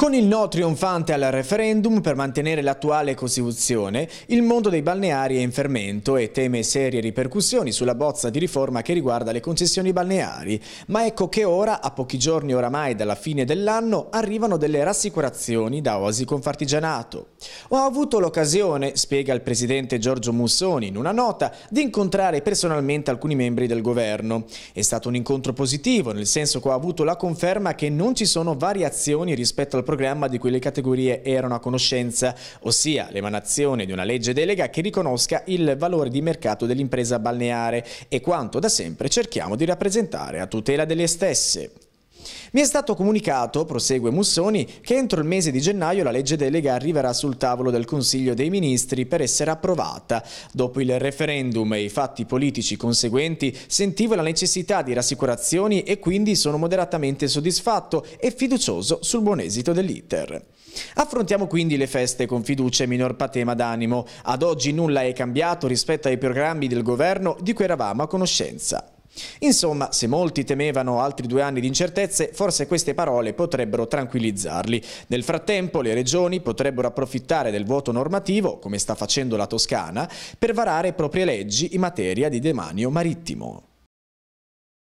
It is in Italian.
Con il no trionfante al referendum per mantenere l'attuale Costituzione, il mondo dei balneari è in fermento e teme serie ripercussioni sulla bozza di riforma che riguarda le concessioni balneari. Ma ecco che ora, a pochi giorni oramai dalla fine dell'anno, arrivano delle rassicurazioni da Oasi Confartigianato. Ho avuto l'occasione, spiega il presidente Giorgio Mussoni in una nota, di incontrare personalmente alcuni membri del governo. È stato un incontro positivo, nel senso che ho avuto la conferma che non ci sono variazioni rispetto al programma di cui le categorie erano a conoscenza, ossia l'emanazione di una legge delega che riconosca il valore di mercato dell'impresa balneare e quanto da sempre cerchiamo di rappresentare a tutela delle stesse. Mi è stato comunicato, prosegue Mussoni, che entro il mese di gennaio la legge delega arriverà sul tavolo del Consiglio dei Ministri per essere approvata. Dopo il referendum e i fatti politici conseguenti sentivo la necessità di rassicurazioni e quindi sono moderatamente soddisfatto e fiducioso sul buon esito dell'iter. Affrontiamo quindi le feste con fiducia e minor patema d'animo. Ad oggi nulla è cambiato rispetto ai programmi del governo di cui eravamo a conoscenza. Insomma, se molti temevano altri due anni di incertezze, forse queste parole potrebbero tranquillizzarli. Nel frattempo le regioni potrebbero approfittare del vuoto normativo, come sta facendo la Toscana, per varare proprie leggi in materia di demanio marittimo.